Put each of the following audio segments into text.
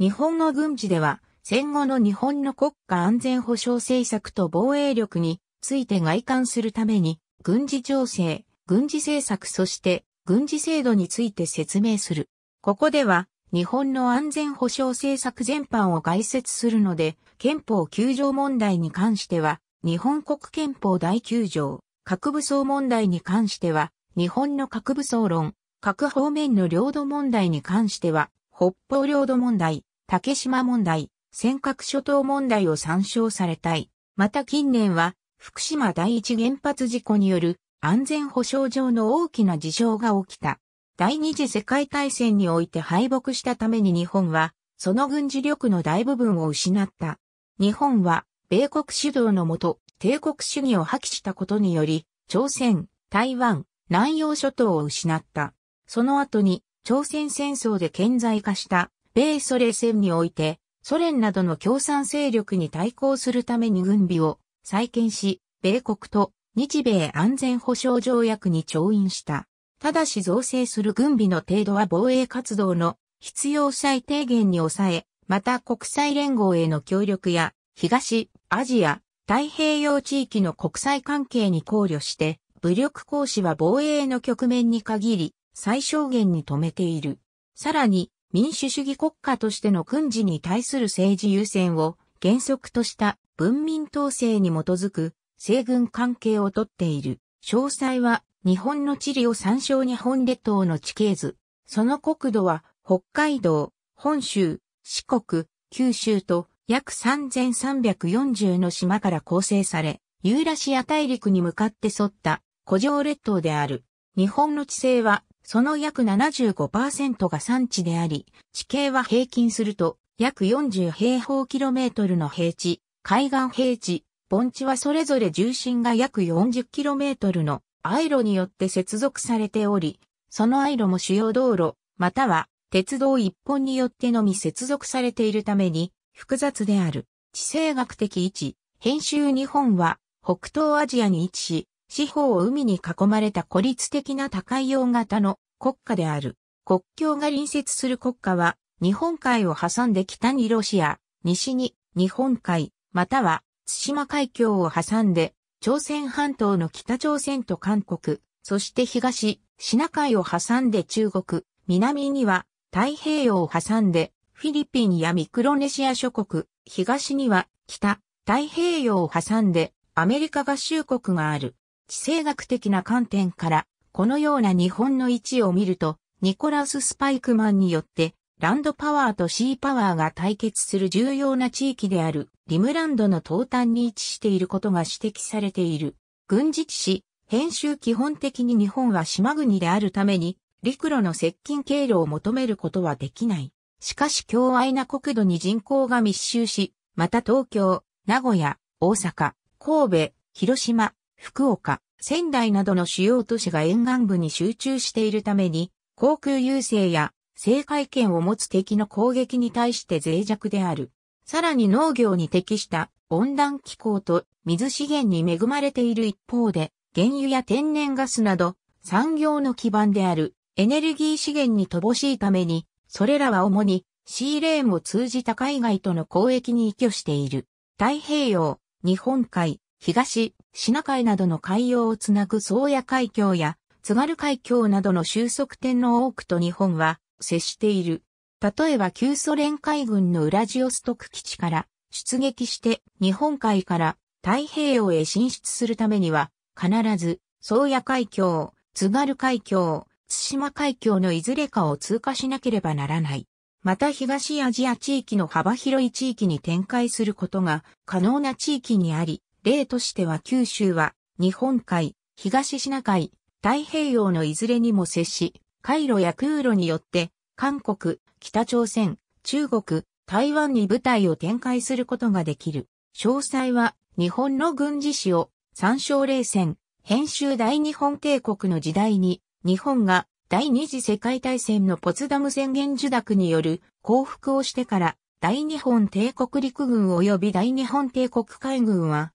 日本の軍事では、戦後の日本の国家安全保障政策と防衛力について外観するために、軍事情勢、軍事政策そして軍事制度について説明する。ここでは、日本の安全保障政策全般を概説するので、憲法9条問題に関しては、日本国憲法第9条、核武装問題に関しては、日本の核武装論、核方面の領土問題に関しては、北方領土問題、竹島問題、尖閣諸島問題を参照されたい。また近年は、福島第一原発事故による安全保障上の大きな事象が起きた。第二次世界大戦において敗北したために日本は、その軍事力の大部分を失った。日本は、米国主導のもと、帝国主義を破棄したことにより、朝鮮、台湾、南洋諸島を失った。その後に、朝鮮戦争で顕在化した米ソ冷戦において、ソ連などの共産勢力に対抗するために軍備を再建し、米国と日米安全保障条約に調印した。ただし造成する軍備の程度は防衛活動の必要最低限に抑え、また国際連合への協力や東アジア太平洋地域の国際関係に考慮して、武力行使は防衛の局面に限り最小限に止めている。さらに、民主主義国家としての軍事に対する政治優先を原則とした文民統制に基づく西軍関係をとっている。詳細は日本の地理を参照日本列島の地形図。その国土は北海道、本州、四国、九州と約3340の島から構成され、ユーラシア大陸に向かって沿った古城列島である。日本の地勢はその約75%が山地であり、地形は平均すると約40平方キロメートルの平地、海岸平地、盆地はそれぞれ重心が約40キロメートルのアイロによって接続されており、そのアイロも主要道路、または鉄道一本によってのみ接続されているために複雑である。地政学的位置、編集日本は北東アジアに位置し、四方を海に囲まれた孤立的な高い洋型の国家である。国境が隣接する国家は、日本海を挟んで北にロシア、西に日本海、または対馬海峡を挟んで、朝鮮半島の北朝鮮と韓国、そして東、シナ海を挟んで中国、南には太平洋を挟んでフィリピンやミクロネシア諸国、東には北、太平洋を挟んでアメリカ合衆国がある。地政学的な観点から、このような日本の位置を見ると、ニコラス・スパイクマンによって、ランドパワーとシーパワーが対決する重要な地域である、リムランドの東端に位置していることが指摘されている。軍事地史、編集基本的に日本は島国であるために、陸路の接近経路を求めることはできない。しかし強愛な国土に人口が密集し、また東京、名古屋、大阪、神戸、広島、福岡、仙台などの主要都市が沿岸部に集中しているために、航空優勢や制海権を持つ敵の攻撃に対して脆弱である。さらに農業に適した温暖気候と水資源に恵まれている一方で、原油や天然ガスなど産業の基盤であるエネルギー資源に乏しいために、それらは主にシーレーンを通じた海外との交易に依拠している。太平洋、日本海、東、シナ海などの海洋をつなぐ宗谷海峡や津軽海峡などの収束点の多くと日本は接している。例えば旧ソ連海軍のウラジオストク基地から出撃して日本海から太平洋へ進出するためには必ず宗谷海峡、津軽海峡、津島海峡のいずれかを通過しなければならない。また東アジア地域の幅広い地域に展開することが可能な地域にあり、例としては九州は日本海、東シナ海、太平洋のいずれにも接し、回路や空路によって韓国、北朝鮮、中国、台湾に部隊を展開することができる。詳細は日本の軍事史を参照冷戦、編集大日本帝国の時代に日本が第二次世界大戦のポツダム宣言受諾による降伏をしてから大日本帝国陸軍及び大日本帝国海軍は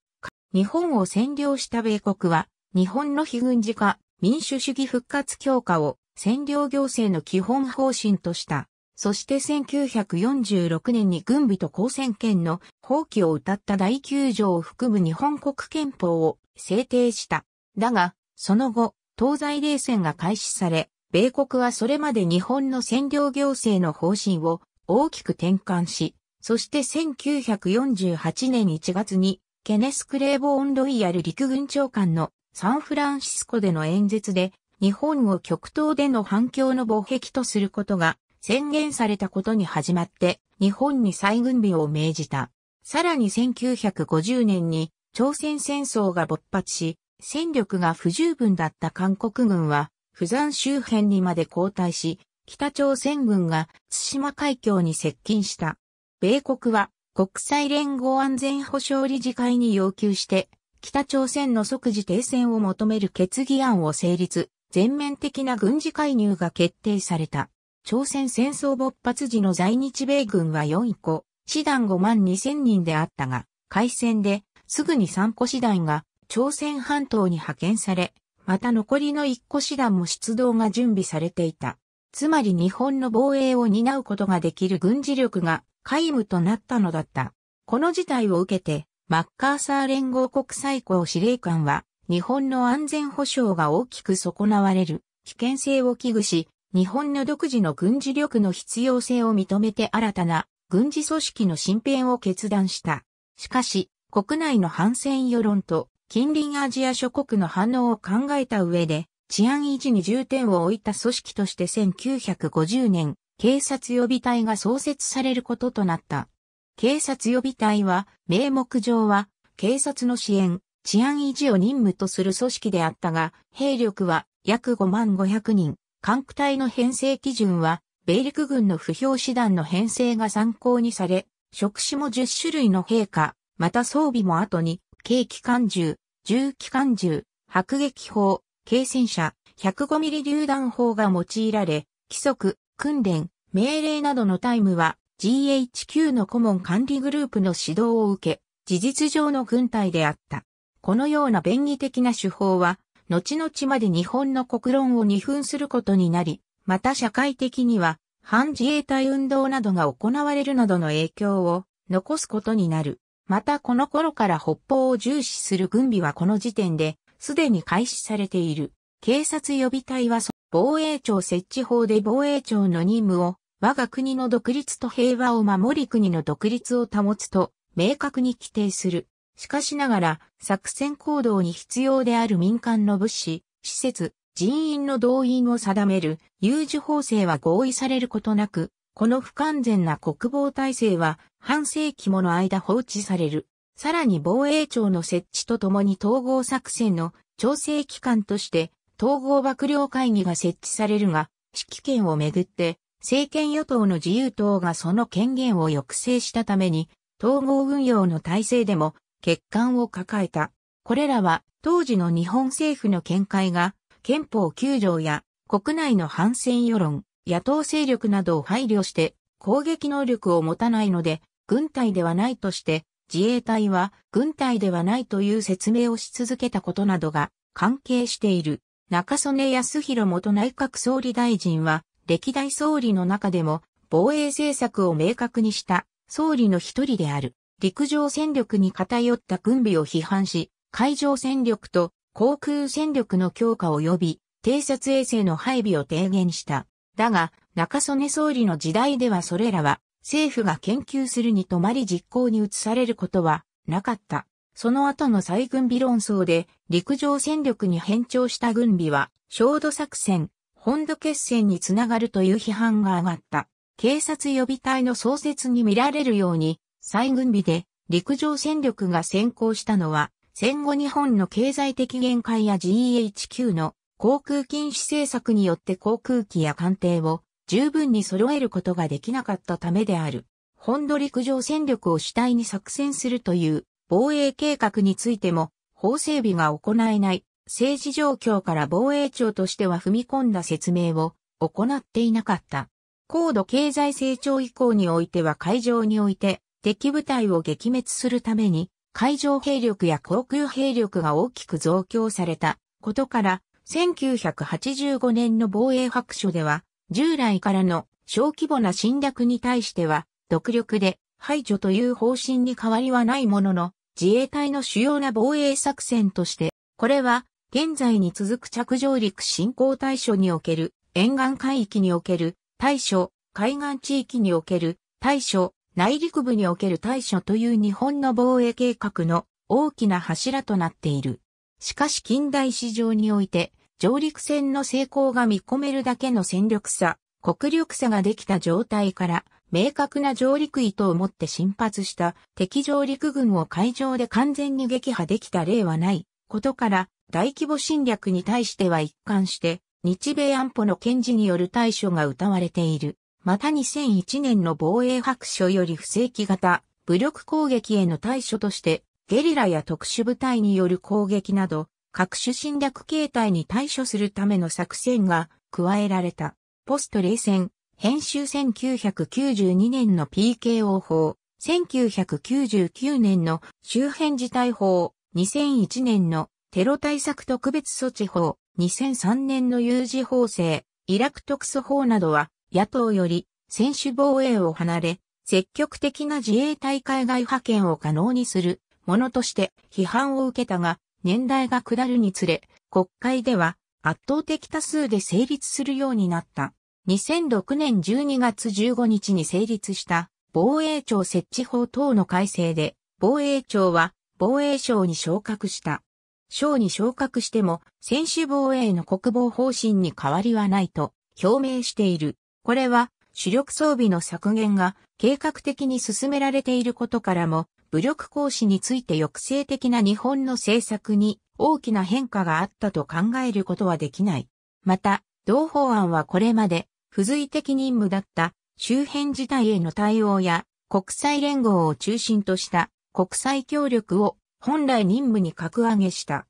日本を占領した米国は、日本の非軍事化、民主主義復活強化を占領行政の基本方針とした。そして1946年に軍備と公選権の放棄を謳った第9条を含む日本国憲法を制定した。だが、その後、東西冷戦が開始され、米国はそれまで日本の占領行政の方針を大きく転換し、そして1948年1月にケネス・クレーボーン・ロイヤル陸軍長官のサンフランシスコでの演説で、日本を極東での反響の防壁とすることが宣言されたことに始まって、日本に再軍備を命じた。さらに1950年に朝鮮戦争が勃発し、戦力が不十分だった韓国軍は、釜山周辺にまで後退し、北朝鮮軍が津島海峡に接近した。米国は国際連合安全保障理事会に要求して、北朝鮮の即時停戦を求める決議案を成立、全面的な軍事介入が決定された。朝鮮戦争勃発時の在日米軍は4個、師団5万2千人であったが、海戦で、すぐに3個師団が、朝鮮半島に派遣され、また残りの1個師団も出動が準備されていた。つまり日本の防衛を担うことができる軍事力が皆無となったのだった。この事態を受けて、マッカーサー連合国最高司令官は、日本の安全保障が大きく損なわれる危険性を危惧し、日本の独自の軍事力の必要性を認めて新たな軍事組織の新編を決断した。しかし、国内の反戦世論と近隣アジア諸国の反応を考えた上で、治安維持に重点を置いた組織として1950年、警察予備隊が創設されることとなった。警察予備隊は、名目上は、警察の支援、治安維持を任務とする組織であったが、兵力は約5万500人、管区隊の編成基準は、米陸軍の不評師団の編成が参考にされ、職種も10種類の兵科、また装備も後に、軽機関銃、重機関銃、迫撃砲、軽戦車、105ミリ榴弾砲が用いられ、規則、訓練、命令などのタイムは GHQ の顧問管理グループの指導を受け、事実上の軍隊であった。このような便宜的な手法は、後々まで日本の国論を二分することになり、また社会的には、反自衛隊運動などが行われるなどの影響を残すことになる。またこの頃から北方を重視する軍備はこの時点で、すでに開始されている。警察予備隊は防衛庁設置法で防衛庁の任務を我が国の独立と平和を守り国の独立を保つと明確に規定する。しかしながら作戦行動に必要である民間の物資、施設、人員の動員を定める有事法制は合意されることなく、この不完全な国防体制は半世紀もの間放置される。さらに防衛庁の設置とともに統合作戦の調整機関として統合幕僚会議が設置されるが、指揮権をめぐって、政権与党の自由党がその権限を抑制したために、統合運用の体制でも欠陥を抱えた。これらは当時の日本政府の見解が憲法9条や国内の反戦世論、野党勢力などを配慮して攻撃能力を持たないので軍隊ではないとして自衛隊は軍隊ではないという説明をし続けたことなどが関係している。中曽根康弘元内閣総理大臣は、歴代総理の中でも、防衛政策を明確にした総理の一人である。陸上戦力に偏った軍備を批判し、海上戦力と航空戦力の強化及び偵察衛星の配備を提言した。だが、中曽根総理の時代ではそれらは政府が研究するにとまり実行に移されることはなかった。その後の再軍備論争で陸上戦力に変調した軍備は、焦土作戦、本土決戦につながるという批判が上がった。警察予備隊の創設に見られるように、再軍備で陸上戦力が先行したのは、戦後日本の経済的限界や g h q の航空禁止政策によって航空機や艦艇を十分に揃えることができなかったためである。本土陸上戦力を主体に作戦するという防衛計画についても法整備が行えない政治状況から防衛庁としては踏み込んだ説明を行っていなかった。高度経済成長以降においては海上において敵部隊を撃滅するために海上兵力や航空兵力が大きく増強されたことから1985年の防衛白書では従来からの小規模な侵略に対しては独力で排除という方針に変わりはないものの自衛隊の主要な防衛作戦として、これは現在に続く着上陸進行対処における沿岸海域における対処、海岸地域における対処、内陸部における対処という日本の防衛計画の大きな柱となっている。しかし近代史上において上陸戦の成功が見込めるだけの戦力差、国力差ができた状態から明確な上陸意図を持って進発した敵上陸軍を海上で完全に撃破できた例はないことから大規模侵略に対しては一貫して日米安保の堅持による対処が謳われている。また2001年の防衛白書より不正規型武力攻撃への対処としてゲリラや特殊部隊による攻撃など各種侵略形態に対処するための作戦が加えられた。ポスト冷戦編集1992年の PKO 法、1999年の周辺事態法、2001年のテロ対策特別措置法、2003年の有事法制、イラク特措法などは、野党より、専守防衛を離れ、積極的な自衛隊海外派遣を可能にするものとして批判を受けたが、年代が下るにつれ、国会では圧倒的多数で成立するようになった。2006年12月15日に成立した防衛庁設置法等の改正で、防衛庁は防衛省に昇格した。省に昇格しても、選手防衛の国防方針に変わりはないと表明している。これは、主力装備の削減が計画的に進められていることからも、武力行使について抑制的な日本の政策に大きな変化があったと考えることはできない。また、同法案はこれまで付随的任務だった周辺事態への対応や国際連合を中心とした国際協力を本来任務に格上げした。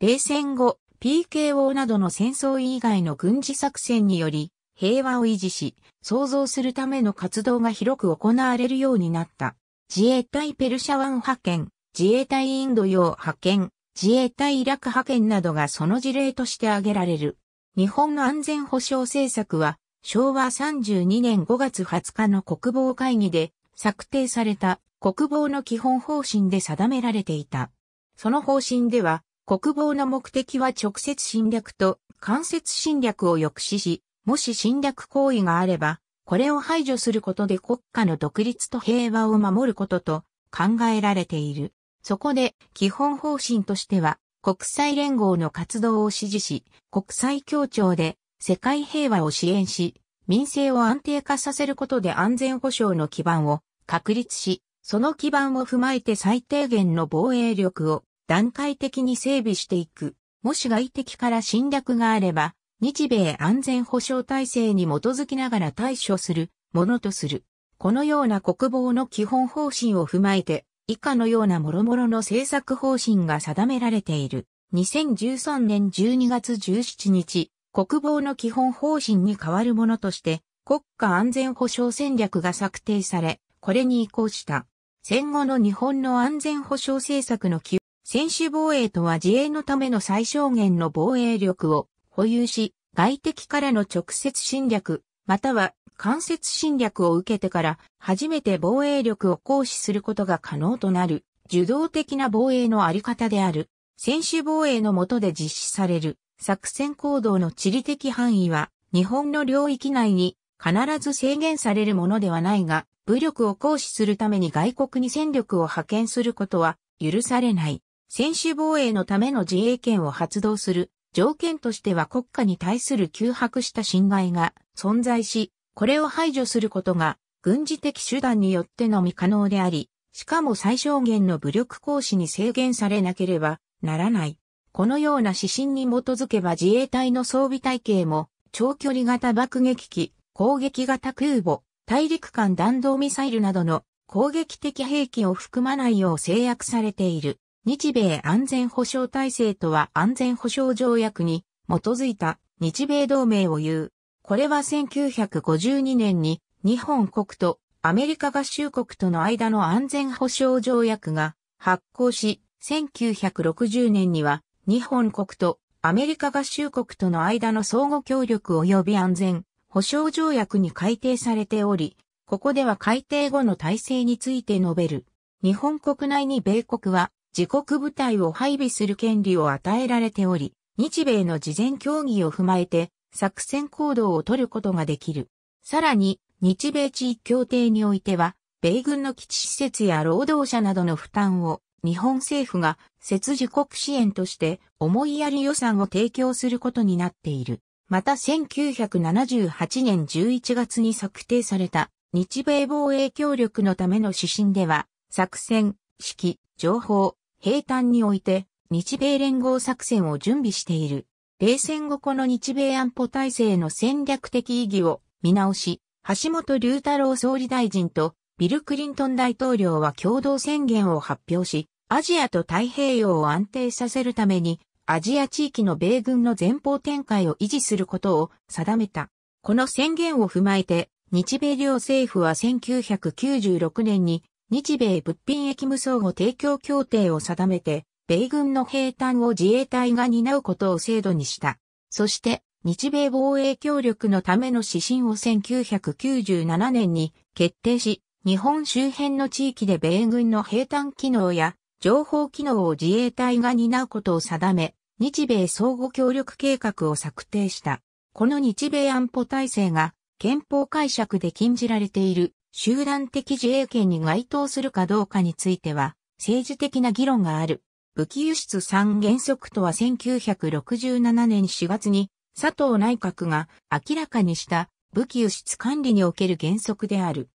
冷戦後、PKO などの戦争以外の軍事作戦により平和を維持し、創造するための活動が広く行われるようになった。自衛隊ペルシャ湾派遣、自衛隊インド洋派遣、自衛隊イラク派遣などがその事例として挙げられる。日本の安全保障政策は昭和32年5月20日の国防会議で策定された国防の基本方針で定められていた。その方針では、国防の目的は直接侵略と間接侵略を抑止し、もし侵略行為があれば、これを排除することで国家の独立と平和を守ることと考えられている。そこで基本方針としては国際連合の活動を支持し、国際協調で世界平和を支援し、民政を安定化させることで安全保障の基盤を確立し、その基盤を踏まえて最低限の防衛力を段階的に整備していく。もし外敵から侵略があれば、日米安全保障体制に基づきながら対処するものとする。このような国防の基本方針を踏まえて、以下のような諸々の政策方針が定められている。2013年12月17日、国防の基本方針に代わるものとして、国家安全保障戦略が策定され、これに移行した。戦後の日本の安全保障政策の基専守防衛とは自衛のための最小限の防衛力を保有し、外敵からの直接侵略、または間接侵略を受けてから初めて防衛力を行使することが可能となる受動的な防衛のあり方である。専守防衛の下で実施される作戦行動の地理的範囲は、日本の領域内に必ず制限されるものではないが、武力を行使するために外国に戦力を派遣することは許されない。専守防衛のための自衛権を発動する条件としては国家に対する急迫した侵害が存在し、これを排除することが軍事的手段によってのみ可能であり、しかも最小限の武力行使に制限されなければならない。このような指針に基づけば自衛隊の装備体系も、長距離型爆撃機、攻撃型空母、大陸間弾道ミサイルなどの攻撃的兵器を含まないよう制約されている。日米安全保障体制とは安全保障条約に基づいた日米同盟を言う。これは1952年に日本国とアメリカ合衆国との間の安全保障条約が発効し、1960年には日本国とアメリカ合衆国との間の相互協力及び安全保障条約に改定されており、ここでは改定後の体制について述べる。日本国内に米国は自国部隊を配備する権利を与えられており、日米の事前協議を踏まえて作戦行動を取ることができる。さらに、日米地域協定においては、米軍の基地施設や労働者などの負担を日本政府が切受国支援として思いやり予算を提供することになっている。また1978年11月に策定された日米防衛協力のための指針では、作戦、指揮、情報、平坦において日米連合作戦を準備している。冷戦後この日米安保体制の戦略的意義を見直し、橋本龍太郎総理大臣とビル・クリントン大統領は共同宣言を発表し、アジアと太平洋を安定させるために、アジア地域の米軍の前方展開を維持することを定めた。この宣言を踏まえて、日米両政府は1996年に日米物品役無相互提供協定を定めて、米軍の兵隊を自衛隊が担うことを制度にした。そして、日米防衛協力のための指針を1997年に決定し、日本周辺の地域で米軍の兵隊機能や情報機能を自衛隊が担うことを定め、日米相互協力計画を策定した。この日米安保体制が憲法解釈で禁じられている集団的自衛権に該当するかどうかについては政治的な議論がある。武器輸出3原則とは1967年4月に佐藤内閣が明らかにした武器輸出管理における原則である。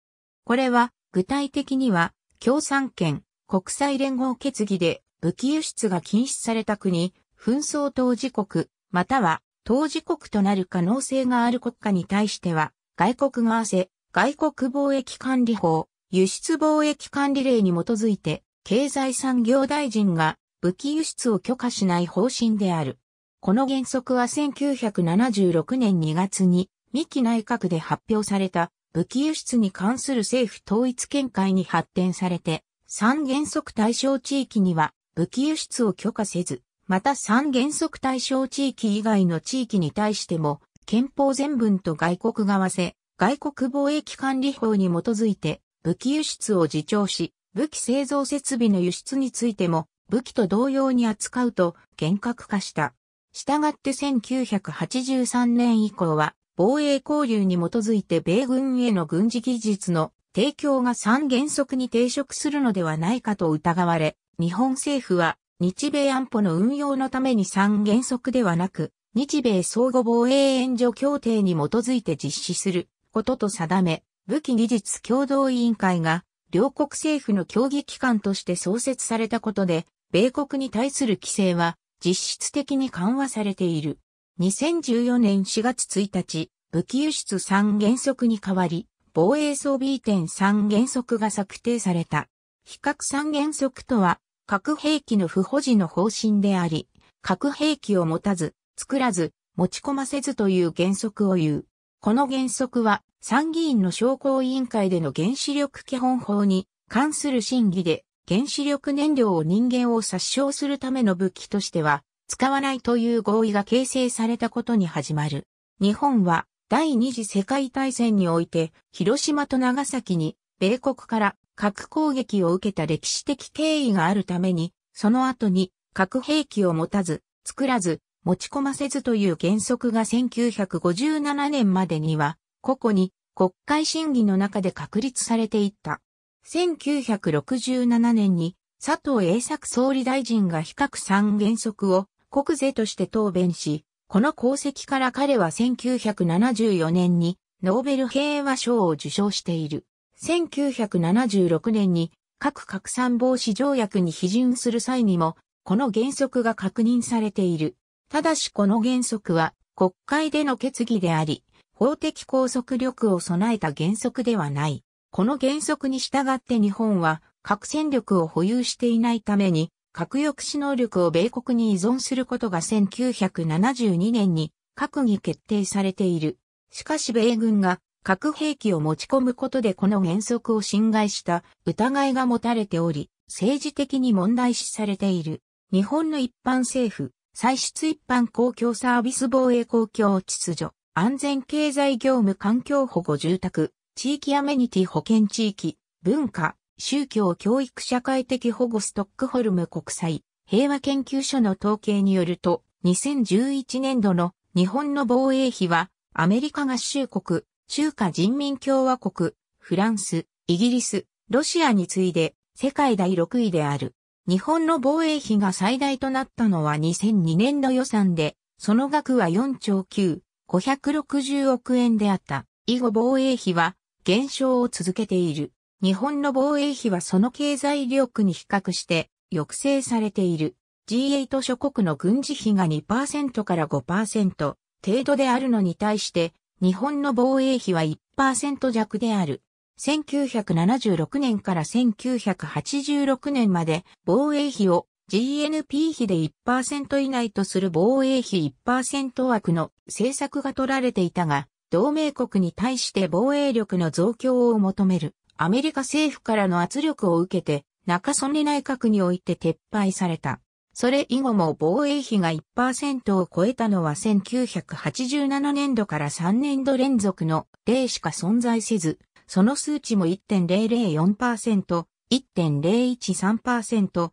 これは具体的には共産権、国際連合決議で武器輸出が禁止された国、紛争当事国、または当事国となる可能性がある国家に対しては、外国側せ、外国貿易管理法、輸出貿易管理令に基づいて、経済産業大臣が武器輸出を許可しない方針である。この原則は1976年2月に、三木内閣で発表された武器輸出に関する政府統一見解に発展されて、三原則対象地域には武器輸出を許可せず、また三原則対象地域以外の地域に対しても、憲法全文と外国側せ、外国貿易管理法に基づいて、武器輸出を自重し、武器製造設備の輸出についても、武器と同様に扱うと厳格化した。したがって1983年以降は、防衛交流に基づいて米軍への軍事技術の提供が三原則に抵触するのではないかと疑われ、日本政府は日米安保の運用のために三原則ではなく、日米相互防衛援助協定に基づいて実施することと定め、武器技術共同委員会が両国政府の協議機関として創設されたことで、米国に対する規制は実質的に緩和されている。2014年4月1日、武器輸出三原則に代わり、防衛装備移転3原則が策定された。非核三原則とは、核兵器の不保持の方針であり、核兵器を持たず、作らず、持ち込ませずという原則を言う。この原則は、参議院の商工委員会での原子力基本法に関する審議で、原子力燃料を人間を殺傷するための武器としては、使わないという合意が形成されたことに始まる。日本は、第二次世界大戦において、広島と長崎に、米国から核攻撃を受けた歴史的経緯があるために、その後に核兵器を持たず、作らず、持ち込ませずという原則が1957年までには、個々に国会審議の中で確立されていった。1967年に佐藤栄作総理大臣が比較三原則を国税として答弁し、この功績から彼は1974年にノーベル平和賞を受賞している。1976年に核拡散防止条約に批准する際にも、この原則が確認されている。ただしこの原則は国会での決議であり、法的拘束力を備えた原則ではない。この原則に従って日本は核戦力を保有していないために、核抑止能力を米国に依存することが1972年に閣議決定されている。しかし米軍が核兵器を持ち込むことでこの原則を侵害した疑いが持たれており、政治的に問題視されている。日本の一般政府、歳出一般公共サービス防衛公共秩序、安全経済業務環境保護住宅、地域アメニティ保険地域、文化、宗教教育社会的保護ストックホルム国際平和研究所の統計によると、2011年度の日本の防衛費は、アメリカ合衆国、中華人民共和国、フランス、イギリス、ロシアに次いで世界第6位である。日本の防衛費が最大となったのは2002年度予算で、その額は4兆9、560億円であった。以後防衛費は減少を続けている。日本の防衛費はその経済力に比較して抑制されている。G8 諸国の軍事費が2%から5%程度であるのに対して、日本の防衛費は1%弱である。1976年から1986年まで防衛費を GNP 比で1%以内とする防衛費1%枠の政策が取られていたが、同盟国に対して防衛力の増強を求めるアメリカ政府からの圧力を受けて、中曽根内閣において撤廃された。それ以後も防衛費が1%を超えたのは1987年度から3年度連続の例しか存在せず、その数値も1.004%、1.013%、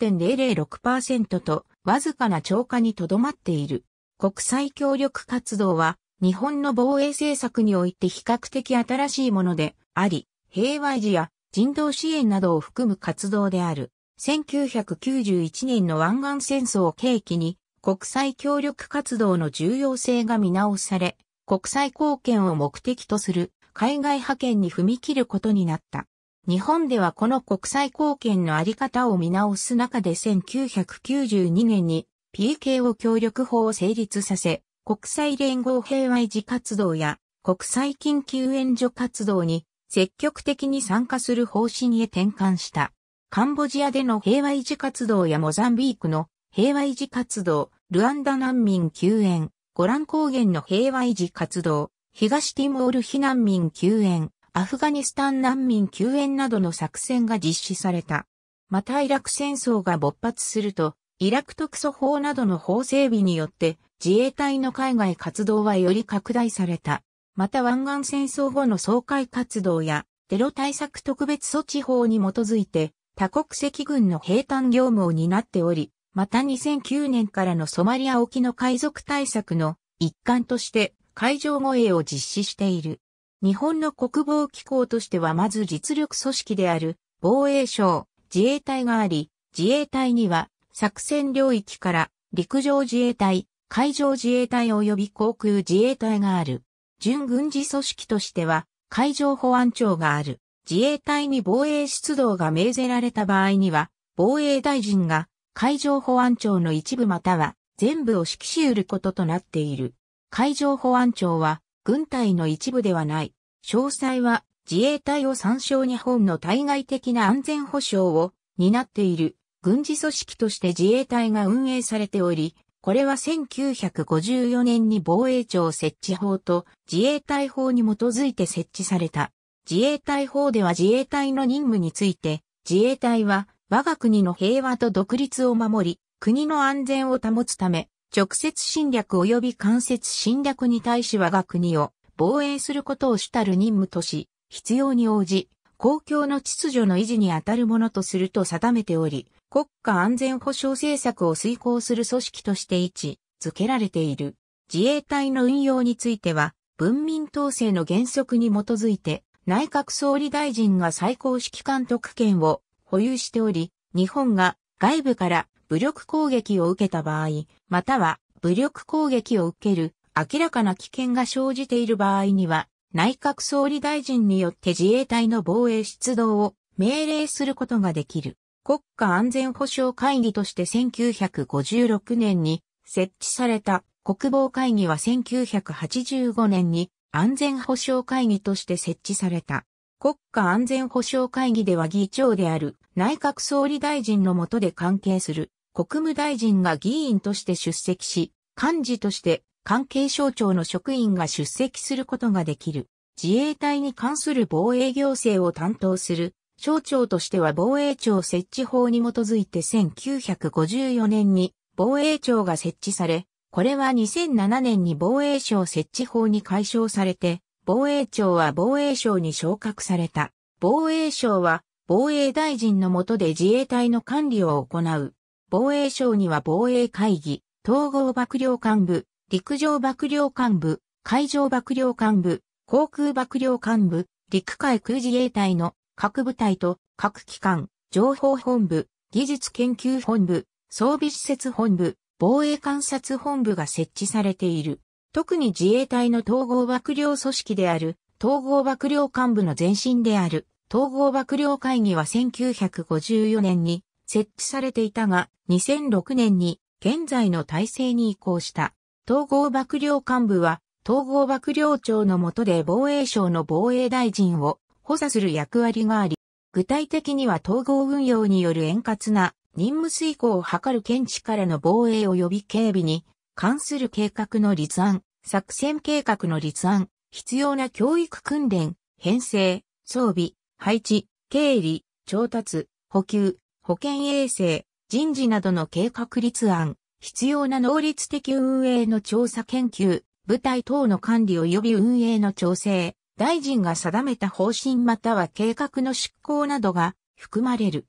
1.006%と、わずかな超過にとどまっている。国際協力活動は、日本の防衛政策において比較的新しいものであり、平和維持や人道支援などを含む活動である。1991年の湾岸戦争を契機に国際協力活動の重要性が見直され、国際貢献を目的とする海外派遣に踏み切ることになった。日本ではこの国際貢献のあり方を見直す中で1992年に PKO 協力法を成立させ、国際連合平和維持活動や国際緊急援助活動に積極的に参加する方針へ転換した。カンボジアでの平和維持活動やモザンビークの平和維持活動、ルアンダ難民救援、ゴラン高原の平和維持活動、東ティモール避難民救援、アフガニスタン難民救援などの作戦が実施された。またイラク戦争が勃発すると、イラク特措法などの法整備によって自衛隊の海外活動はより拡大された。また湾岸戦争後の総会活動やテロ対策特別措置法に基づいて多国籍軍の兵站業務を担っており、また2009年からのソマリア沖の海賊対策の一環として海上護衛を実施している。日本の国防機構としてはまず実力組織である防衛省、自衛隊があり、自衛隊には作戦領域から陸上自衛隊、海上自衛隊及び航空自衛隊がある。準軍事組織としては、海上保安庁がある。自衛隊に防衛出動が命ぜられた場合には、防衛大臣が海上保安庁の一部または全部を指揮し得ることとなっている。海上保安庁は軍隊の一部ではない。詳細は自衛隊を参照日本の対外的な安全保障を担っている軍事組織として自衛隊が運営されており、これは1954年に防衛庁設置法と自衛隊法に基づいて設置された。自衛隊法では自衛隊の任務について、自衛隊は我が国の平和と独立を守り、国の安全を保つため、直接侵略及び間接侵略に対し我が国を防衛することを主たる任務とし、必要に応じ、公共の秩序の維持にあたるものとすると定めており、国家安全保障政策を遂行する組織として位置づけられている。自衛隊の運用については、文民統制の原則に基づいて、内閣総理大臣が最高指揮監督権を保有しており、日本が外部から武力攻撃を受けた場合、または武力攻撃を受ける明らかな危険が生じている場合には、内閣総理大臣によって自衛隊の防衛出動を命令することができる国家安全保障会議として1956年に設置された国防会議は1985年に安全保障会議として設置された。国家安全保障会議では議長である内閣総理大臣のもとで関係する国務大臣が議員として出席し、幹事として関係省庁の職員が出席することができる。自衛隊に関する防衛行政を担当する省庁としては防衛庁設置法に基づいて1954年に防衛庁が設置され、これは2007年に防衛省設置法に解消されて、防衛庁は防衛省に昇格された。防衛省は防衛大臣の下で自衛隊の管理を行う。防衛省には防衛会議、統合幕僚幹部、陸上幕僚幹部、海上幕僚幹部、航空幕僚幹部、陸海空自衛隊の各部隊と各機関、情報本部、技術研究本部、装備施設本部、防衛観察本部が設置されている。特に自衛隊の統合幕僚組織である、統合幕僚幹部の前身である、統合幕僚会議は1954年に設置されていたが、2006年に現在の体制に移行した。統合幕僚幹部は、統合幕僚長の下で防衛省の防衛大臣を補佐する役割があり、具体的には統合運用による円滑な任務遂行を図る検知からの防衛及び警備に関する計画の立案、作戦計画の立案、必要な教育訓練、編成、装備、配置、経理、調達、補給、保健衛生、人事などの計画立案、必要な能率的運営の調査研究、部隊等の管理及び運営の調整、大臣が定めた方針または計画の執行などが含まれる。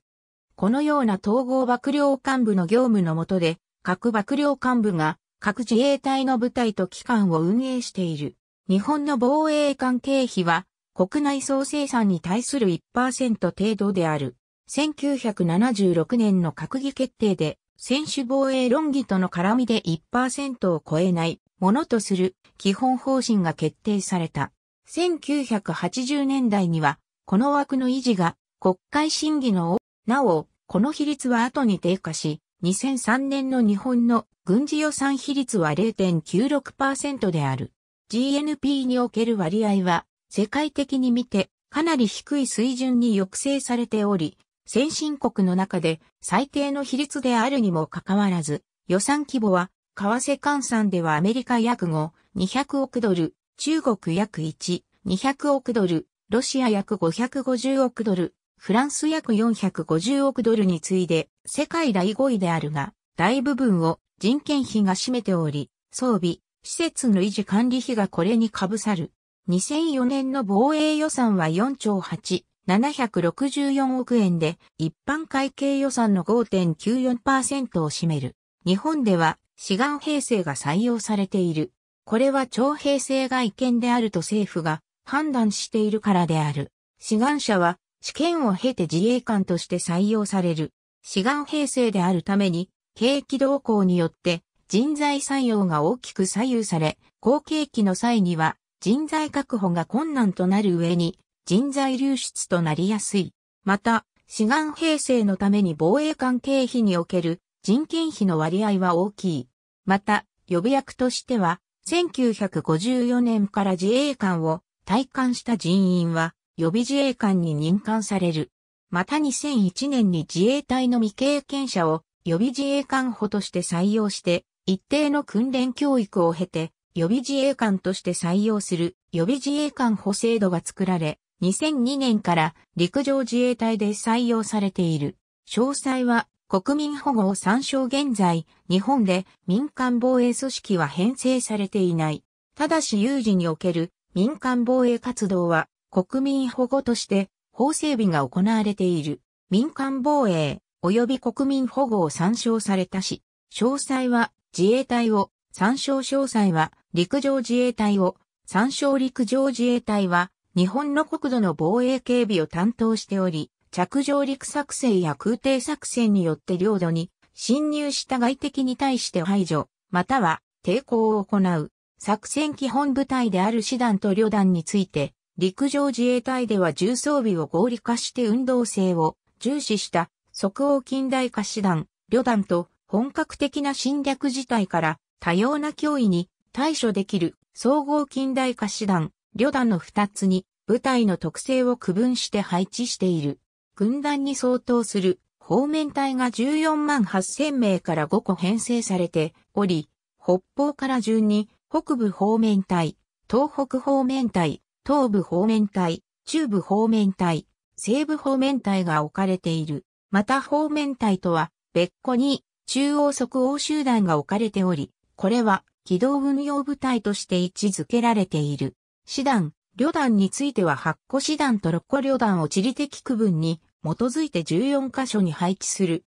このような統合幕僚幹部の業務の下で、各幕僚幹部が各自衛隊の部隊と機関を運営している。日本の防衛関係費は国内総生産に対する1%程度である。1976年の閣議決定で選手防衛論議との絡みで1%を超えないものとする基本方針が決定された。1980年代には、この枠の維持が国会審議のなお、この比率は後に低下し、2003年の日本の軍事予算比率は0.96%である。GNP における割合は世界的に見てかなり低い水準に抑制されており、先進国の中で最低の比率であるにもかかわらず、予算規模は、為替換算ではアメリカ約5、200億ドル、中国約1、200億ドル、ロシア約550億ドル、フランス約450億ドルに次いで世界第5位であるが、大部分を人件費が占めており、装備、施設の維持管理費がこれにかぶさる。2004年の防衛予算は4兆8、764億円で一般会計予算の5.94%を占める。日本では志願平成が採用されている。これは徴兵制が違憲であると政府が判断しているからである。志願者は試験を経て自衛官として採用される。志願平成であるために、景気動向によって人材採用が大きく左右され、後景気の際には人材確保が困難となる上に、人材流出となりやすい。また、志願平成のために防衛関係費における人件費の割合は大きい。また、予備役としては、1954年から自衛官を退官した人員は予備自衛官に任官される。また2001年に自衛隊の未経験者を予備自衛官補として採用して、一定の訓練教育を経て、予備自衛官として採用する予備自衛官補制度が作られ、2002年から陸上自衛隊で採用されている。詳細は国民保護を参照現在、日本で民間防衛組織は編成されていない。ただし有事における民間防衛活動は国民保護として法整備が行われている。民間防衛及び国民保護を参照されたし、詳細は自衛隊を、参照詳細は陸上自衛隊を、参照陸上自衛隊は日本の国土の防衛警備を担当しており、着上陸作戦や空挺作戦によって領土に侵入した外敵に対して排除、または抵抗を行う作戦基本部隊である師団と旅団について、陸上自衛隊では重装備を合理化して運動性を重視した即応近代化師団、旅団と本格的な侵略事態から多様な脅威に対処できる総合近代化師団、旅団の二つに部隊の特性を区分して配置している。軍団に相当する方面隊が14万8000名から5個編成されており、北方から順に北部方面隊、東北方面隊、東部方面隊、中部方面隊、西部方面隊が置かれている。また方面隊とは別個に中央即応集団が置かれており、これは機動運用部隊として位置づけられている。師団、旅団については8個師団と6個旅団を地理的区分に基づいて14カ所に配置する。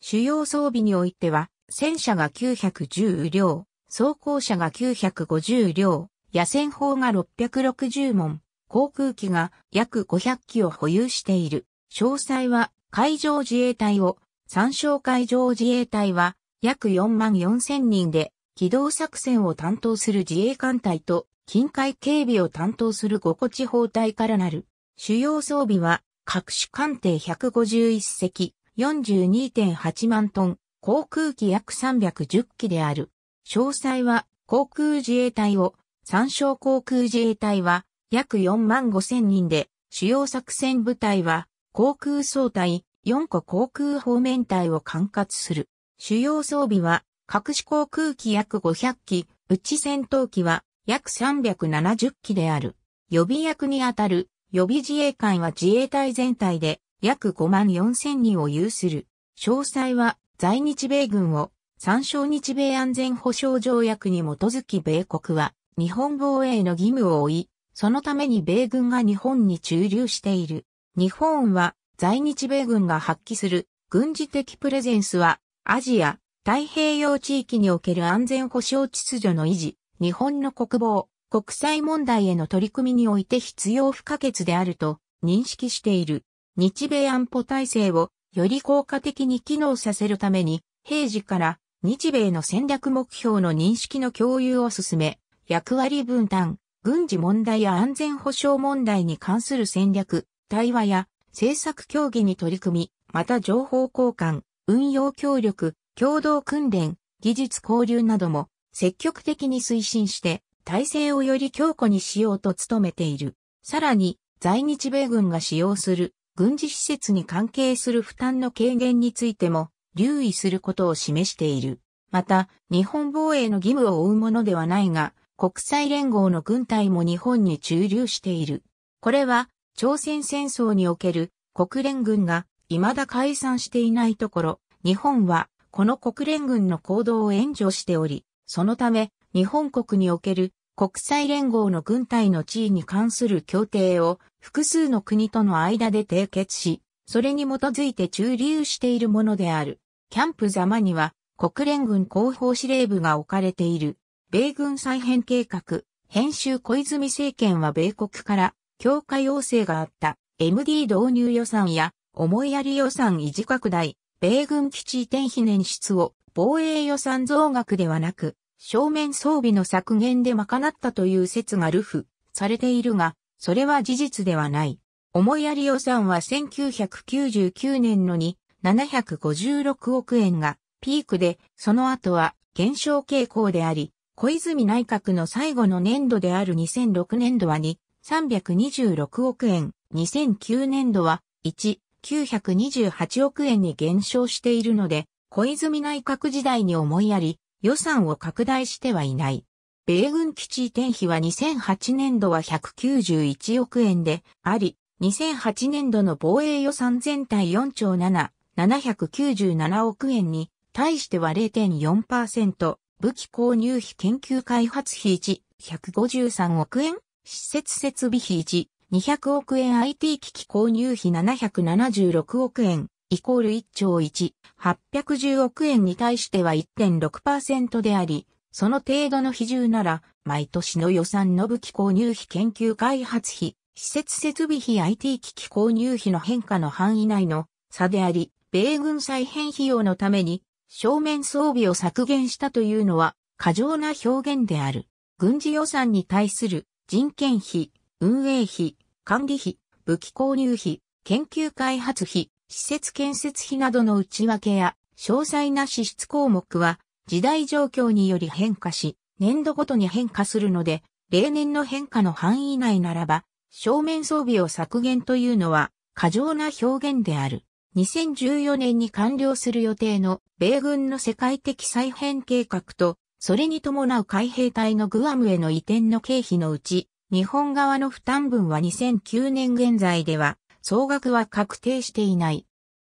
主要装備においては、戦車が910両、装甲車が950両、野戦砲が660門、航空機が約500機を保有している。詳細は海上自衛隊を、参照海上自衛隊は約4万4千人で、機動作戦を担当する自衛艦隊と近海警備を担当する五個地方隊からなる。主要装備は、各種艦艇151隻、42.8万トン、航空機約310機である。詳細は、航空自衛隊を、参照航空自衛隊は、約4万5千人で、主要作戦部隊は、航空総隊、4個航空方面隊を管轄する。主要装備は、各種航空機約500機、うち戦闘機は約370機である。予備役にあたる予備自衛官は自衛隊全体で約5万4千人を有する。詳細は在日米軍を参照日米安全保障条約に基づき米国は日本防衛の義務を負い、そのために米軍が日本に駐留している。日本は在日米軍が発揮する軍事的プレゼンスはアジア、太平洋地域における安全保障秩序の維持、日本の国防、国際問題への取り組みにおいて必要不可欠であると認識している。日米安保体制をより効果的に機能させるために、平時から日米の戦略目標の認識の共有を進め、役割分担、軍事問題や安全保障問題に関する戦略、対話や政策協議に取り組み、また情報交換、運用協力、共同訓練、技術交流なども積極的に推進して体制をより強固にしようと努めている。さらに、在日米軍が使用する軍事施設に関係する負担の軽減についても留意することを示している。また、日本防衛の義務を負うものではないが、国際連合の軍隊も日本に駐留している。これは、朝鮮戦争における国連軍が未だ解散していないところ、日本はこの国連軍の行動を援助しており、そのため、日本国における国際連合の軍隊の地位に関する協定を複数の国との間で締結し、それに基づいて駐留しているものである。キャンプざまには国連軍広報司令部が置かれている。米軍再編計画、編集小泉政権は米国から強化要請があった MD 導入予算や思いやり予算維持拡大、米軍基地移転避捻出を防衛予算増額ではなく、正面装備の削減で賄ったという説がルフされているが、それは事実ではない。思いやり予算は1999年のに756億円がピークで、その後は減少傾向であり、小泉内閣の最後の年度である2006年度は2、326億円、2009年度は1、928億円に減少しているので、小泉内閣時代に思いやり、予算を拡大してはいない。米軍基地移転費は2008年度は191億円であり、2008年度の防衛予算全体4兆7、797億円に、対しては0.4%、武器購入費研究開発費1、153億円施設設備費1、200億円 IT 機器購入費776億円、イコール1兆1、810億円に対しては1.6%であり、その程度の比重なら、毎年の予算の武器購入費研究開発費、施設設備費 IT 機器購入費の変化の範囲内の差であり、米軍再編費用のために、正面装備を削減したというのは、過剰な表現である。軍事予算に対する人件費、運営費、管理費、武器購入費、研究開発費、施設建設費などの内訳や、詳細な支出項目は、時代状況により変化し、年度ごとに変化するので、例年の変化の範囲内ならば、正面装備を削減というのは、過剰な表現である。2014年に完了する予定の米軍の世界的再編計画と、それに伴う海兵隊のグアムへの移転の経費のうち、日本側の負担分は2009年現在では総額は確定していない。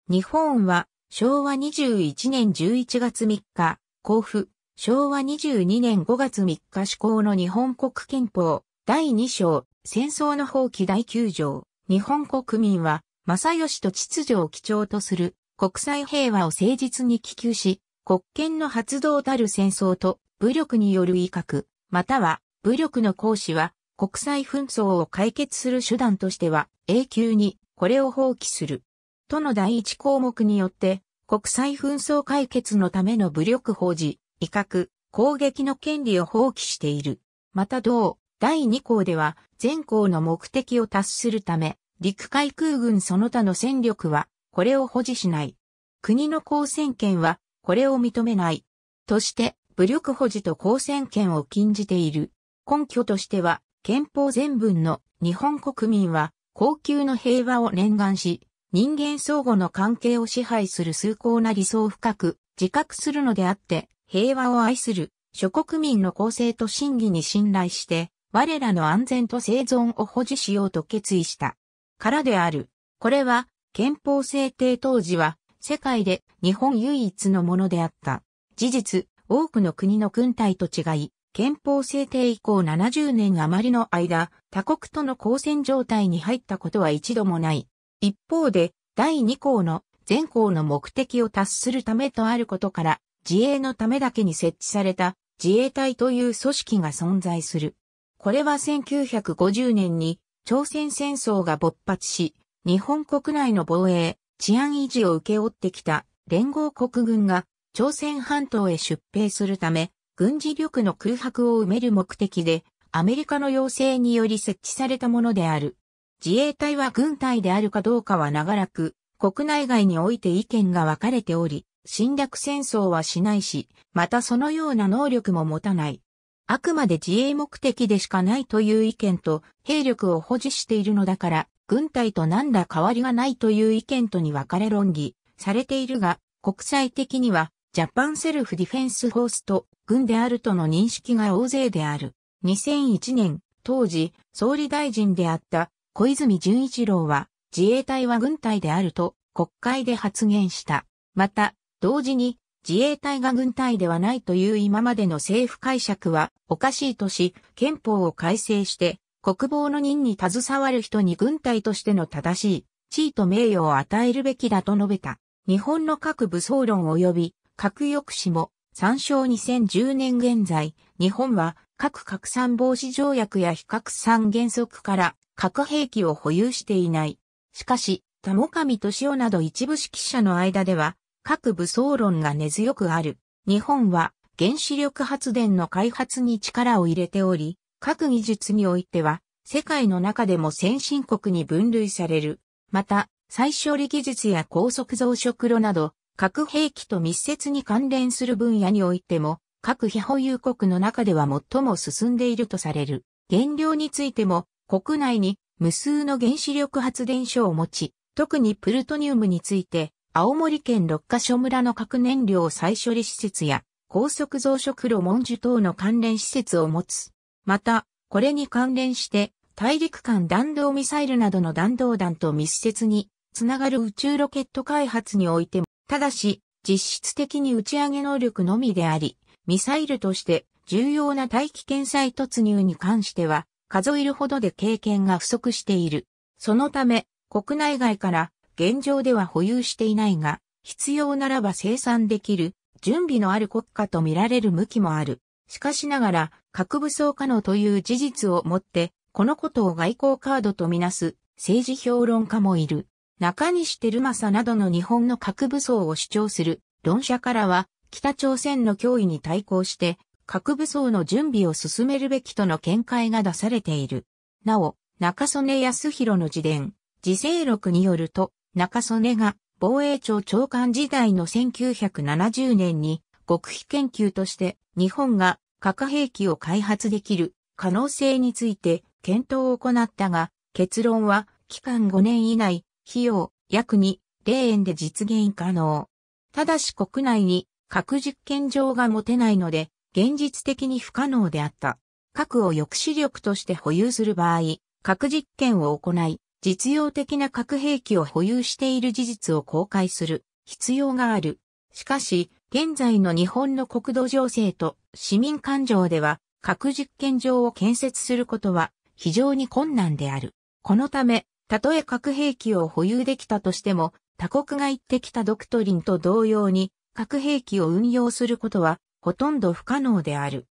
日本は昭和21年11月3日、交付、昭和22年5月3日施行の日本国憲法第2章戦争の放棄第9条。日本国民は正義と秩序を基調とする国際平和を誠実に希求し、国権の発動たる戦争と武力による威嚇、または武力の行使は国際紛争を解決する手段としては永久にこれを放棄する。との第一項目によって、国際紛争解決のための武力保持、威嚇、攻撃の権利を放棄している。また同、第二項では、全項の目的を達するため、陸海空軍その他の戦力は、これを保持しない。国の交戦権は、これを認めない。として、武力保持と交戦権を禁じている。根拠としては、憲法全文の日本国民は高級の平和を念願し、人間相互の関係を支配する崇高な理想を深く自覚するのであって、平和を愛する諸国民の公正と真偽に信頼して、我らの安全と生存を保持しようと決意した。からである。これは、憲法制定当時は、世界で日本唯一のものであった。事実、多くの国の軍隊と違い、憲法制定以降70年余りの間、他国との交戦状態に入ったことは一度もない。一方で、第2項の全項の目的を達するためとあることから、自衛のためだけに設置された自衛隊という組織が存在する。これは1950年に朝鮮戦争が勃発し、日本国内の防衛、治安維持を受け負ってきた連合国軍が朝鮮半島へ出兵するため軍事力の空白を埋める目的で、アメリカの要請により設置されたものである。自衛隊は軍隊であるかどうかは長らく、国内外において意見が分かれており、侵略戦争はしないし、またそのような能力も持たない。あくまで自衛目的でしかないという意見と、兵力を保持しているのだから、軍隊と何ら変わりがないという意見とに分かれ論議されているが、国際的にはジャパンセルフディフェンスフォースと軍であるとの認識が大勢である。2001年、当時、総理大臣であった小泉純一郎は、自衛隊は軍隊であると国会で発言した。また、同時に、自衛隊が軍隊ではないという今までの政府解釈はおかしいとし、憲法を改正して、国防の任に携わる人に軍隊としての正しい地位と名誉を与えるべきだと述べた。日本の各武装論及び核抑止も、参照2010年現在、日本は核拡散防止条約や非核散原則から核兵器を保有していない。しかし、田も上敏夫など一部指揮者の間では、核武装論が根強くある。日本は原子力発電の開発に力を入れており、核技術においては、世界の中でも先進国に分類される。また、最小力技術や高速増殖炉など、核兵器と密接に関連する分野においても、核非保有国の中では最も進んでいるとされる。原料についても、国内に無数の原子力発電所を持ち、特にプルトニウムについて、青森県六ヶ所村の核燃料再処理施設や、高速増殖炉文樹等の関連施設を持つ。また、これに関連して、大陸間弾道ミサイルなどの弾道弾と密接につながる宇宙ロケット開発においても、ただし、実質的に打ち上げ能力のみであり、ミサイルとして重要な大気圏再突入に関しては、数えるほどで経験が不足している。そのため、国内外から現状では保有していないが、必要ならば生産できる、準備のある国家と見られる向きもある。しかしながら、核武装可能という事実をもって、このことを外交カードとみなす政治評論家もいる。中西照正などの日本の核武装を主張する論者からは、北朝鮮の脅威に対抗して、核武装の準備を進めるべきとの見解が出されている。なお、中曽根康弘の自伝、自省録によると、中曽根が防衛庁長官時代の1970年に極秘研究として日本が核兵器を開発できる可能性について検討を行ったが、結論は期間5年以内費用、約2、0円で実現可能。ただし国内に核実験場が持てないので、現実的に不可能であった。核を抑止力として保有する場合、核実験を行い、実用的な核兵器を保有している事実を公開する必要がある。しかし、現在の日本の国土情勢と市民感情では、核実験場を建設することは非常に困難である。このため、たとえ核兵器を保有できたとしても、他国が言ってきたドクトリンと同様に、核兵器を運用することは、ほとんど不可能である。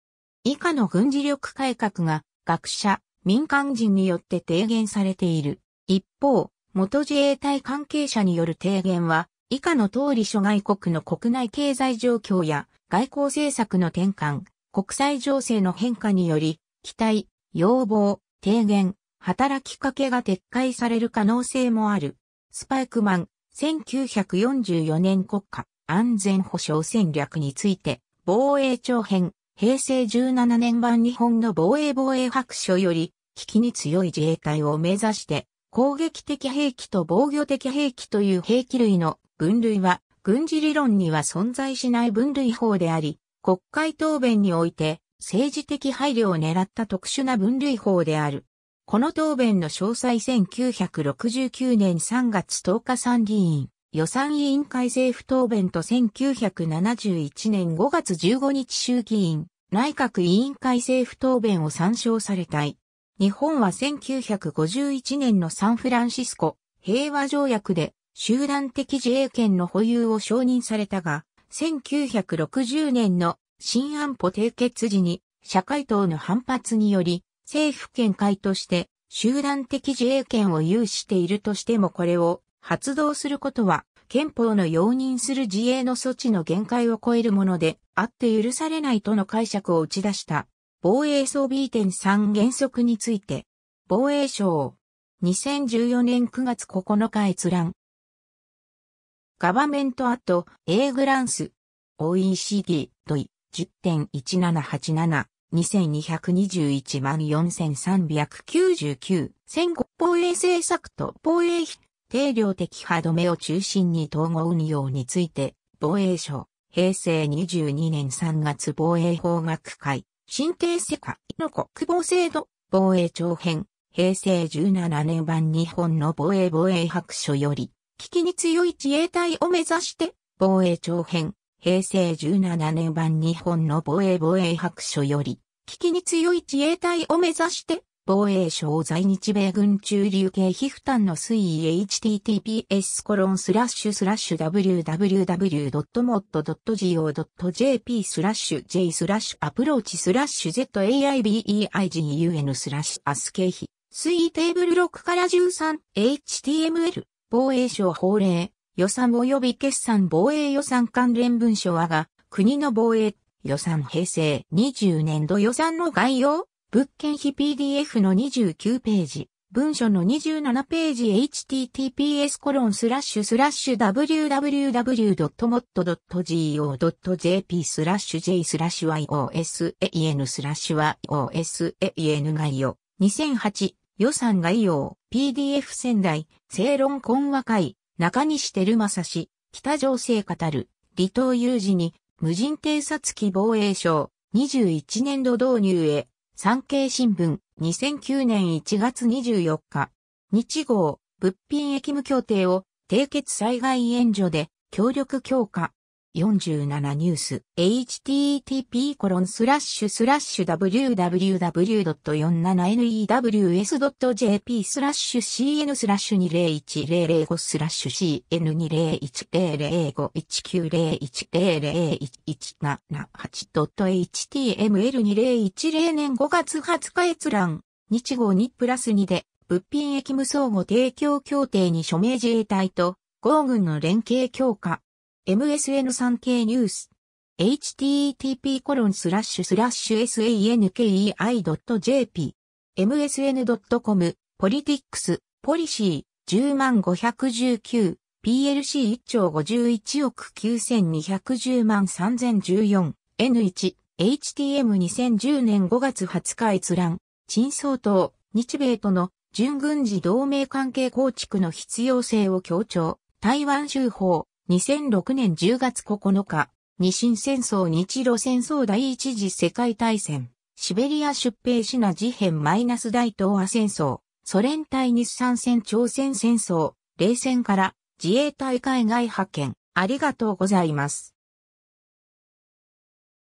以下の軍事力改革が、学者、民間人によって提言されている。一方、元自衛隊関係者による提言は、以下の通り諸外国の国内経済状況や外交政策の転換、国際情勢の変化により、期待、要望、提言、働きかけが撤回される可能性もある。スパイクマン、1944年国家安全保障戦略について、防衛長編、平成17年版日本の防衛防衛白書より、危機に強い自衛隊を目指して、攻撃的兵器と防御的兵器という兵器類の分類は、軍事理論には存在しない分類法であり、国会答弁において、政治的配慮を狙った特殊な分類法である。この答弁の詳細1969年3月10日参議院予算委員会政府答弁と1971年5月15日衆議院内閣委員会政府答弁を参照されたい。日本は1951年のサンフランシスコ平和条約で集団的自衛権の保有を承認されたが、1960年の新安保締結時に社会党の反発により政府見解として集団的自衛権を有しているとしてもこれを発動することは憲法の容認する自衛の措置の限界を超えるものであって許されないとの解釈を打ち出した防衛装備点3原則について防衛省2014年9月9日閲覧ガバメントアット A グランス OECD 問い10.1787 2221万4399、戦後防衛政策と防衛費、定量的歯止めを中心に統合運用について、防衛省、平成22年3月防衛法学会、新定世界の国防制度、防衛長編、平成17年版日本の防衛防衛白書より、危機に強い自衛隊を目指して、防衛長編、平成17年版日本の防衛防衛白書より、危機に強い自衛隊を目指して、防衛省在日米軍中流系費負担の推移 https コロンスラッシュスラッシュ www.mod.go.jp スラッシュ j スラッシュアプローチスラッシュ zaibeigun スラッシュアス経費推移テーブル6から 13html 防衛省法令予算及び決算防衛予算関連文書はが、国の防衛予算平成20年度予算の概要、物件費 PDF の29ページ、文書の27ページ https コロンスラッシュスラッシュ www.mod.go.jp スラッシュ j スラッシュ i o s a n スラッシュ i o s a n 概要2008予算概要 PDF 仙台正論懇話会中西照正氏、北情勢語る、離島有事に、無人偵察機防衛省、21年度導入へ、産経新聞、2009年1月24日、日号、物品役務協定を、締結災害援助で、協力強化。47ニュース http コロンスラッシュスラッシュ www.47news.jp スラッシュ cn スラッシュ201005スラッシュ cn2010051901000177.html2010 年5月20日閲覧日号2プラス2で物品駅務相互提供協定に署名自衛隊と合軍の連携強化 MSN3 経ニュース。http://sankei.jp。msn.com、ポリティックス、ポリシー、10519、PLC1 兆51億9210万3014、N1、HTM2010 年5月20日閲覧、陳総統、日米との準軍事同盟関係構築の必要性を強調、台湾州法、2006年10月9日、日清戦争日露戦争第一次世界大戦、シベリア出兵シナ事変マイナス大東亜戦争、ソ連対日産戦朝鮮戦争、冷戦から自衛隊海外派遣、ありがとうございます。